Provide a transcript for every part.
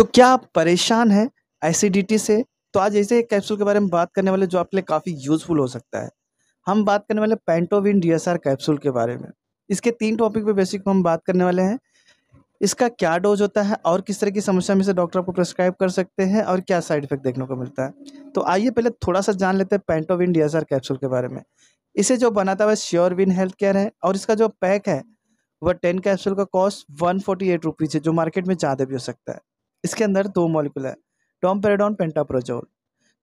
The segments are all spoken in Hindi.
तो क्या आप परेशान हैं एसिडिटी से तो आज ऐसे एक कैप्सूल के बारे में बात करने वाले जो आपके लिए काफ़ी यूजफुल हो सकता है हम बात करने वाले पेंटोविन डी कैप्सूल के बारे में इसके तीन टॉपिक पे बेसिक हम बात करने वाले हैं इसका क्या डोज होता है और किस तरह की समस्या में से डॉक्टर आपको प्रेस्क्राइब कर सकते हैं और क्या साइड इफेक्ट देखने को मिलता है तो आइए पहले थोड़ा सा जान लेते हैं पेंटोविन डी कैप्सूल के बारे में इसे जो बनाता है श्योर विन हेल्थ केयर है और इसका जो पैक है वह टेन कैप्सूल का cost one forty eight rupees है जो मार्केट में ज़्यादा भी हो सकता है इसके अंदर दो मॉलिकुल है डोमपेराडोन पेंटाप्रोजोल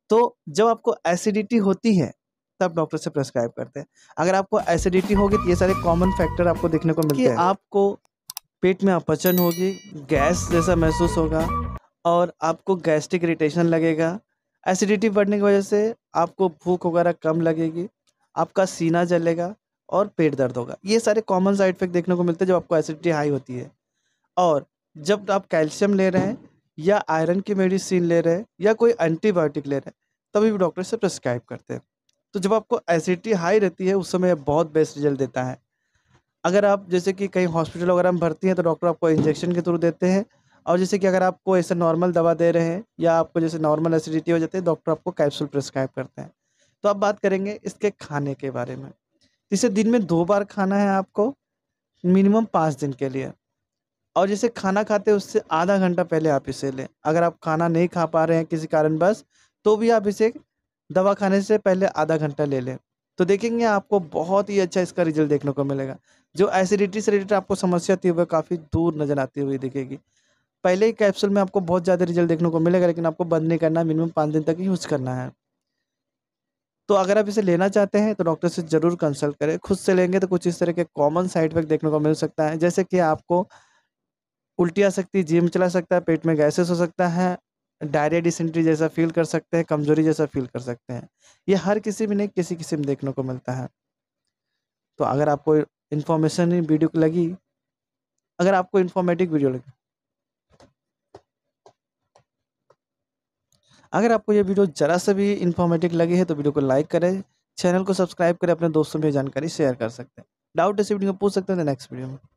तो जब आपको एसिडिटी होती है तब डॉक्टर से प्रेस्क्राइब करते हैं अगर आपको एसिडिटी होगी तो ये सारे कॉमन फैक्टर आपको देखने को मिलते हैं आपको पेट में अपचन होगी गैस जैसा महसूस होगा और आपको गैस्ट्रिक इरिटेशन लगेगा एसिडिटी बढ़ने की वजह से आपको भूख वगैरह कम लगेगी आपका सीना जलेगा और पेट दर्द होगा ये सारे कॉमन साइड इफेक्ट देखने को मिलते हैं जब आपको एसिडिटी हाई होती है और जब आप कैल्शियम ले रहे हैं या आयरन की मेडिसिन ले रहे हैं या कोई एंटीबायोटिक ले रहे हैं तभी भी डॉक्टर से प्रिस्क्राइब करते हैं तो जब आपको एसिडिटी हाई रहती है उस समय बहुत बेस्ट रिजल्ट देता है अगर आप जैसे कि कहीं हॉस्पिटल वगैरह में भर्ती हैं तो डॉक्टर आपको इंजेक्शन के थ्रू देते हैं और जैसे कि अगर आपको ऐसे नॉर्मल दवा दे रहे हैं या आपको जैसे नॉर्मल एसिडिटी हो जाती है डॉक्टर आपको कैप्सूल प्रिस्क्राइब करते हैं तो अब बात करेंगे इसके खाने के बारे में इसे दिन में दो बार खाना है आपको मिनिमम पाँच दिन के लिए और जैसे खाना खाते उससे आधा घंटा पहले आप इसे लें अगर आप खाना नहीं खा पा रहे हैं किसी कारणवश तो भी आप इसे दवा खाने से पहले आधा घंटा ले लें तो देखेंगे आपको बहुत ही अच्छा इसका रिजल्ट देखने को मिलेगा जो एसिडिटी से रिलेटेड आपको समस्या थी वह काफ़ी दूर नज़र आती हुई दिखेगी पहले ही कैप्सूल में आपको बहुत ज़्यादा रिजल्ट देखने को मिलेगा लेकिन आपको बंद नहीं करना है मिनिमम पाँच दिन तक यूज़ करना है तो अगर आप इसे लेना चाहते हैं तो डॉक्टर से ज़रूर कंसल्ट करें खुद से लेंगे तो कुछ इस तरह के कॉमन साइड इफेक्ट देखने को मिल सकता है जैसे कि आपको उल्टी आ सकती है जिम चला सकता है पेट में गैसेस हो सकता है डायरिया डिसेंट्री जैसा फील कर सकते हैं कमजोरी जैसा फील कर सकते हैं ये हर किसी भी नहीं किसी किसी में देखने को मिलता है तो अगर आपको इन्फॉर्मेशन वीडियो लगी अगर आपको इन्फॉर्मेटिव वीडियो लगी अगर आपको ये वीडियो ज़रा सा भी इन्फॉर्मेटिव लगी है तो वीडियो को लाइक करें चैनल को सब्सक्राइब करें अपने दोस्तों में जानकारी शेयर कर सकते हैं डाउट इस वीडियो में पूछ सकते हैं नेक्स्ट वीडियो तो में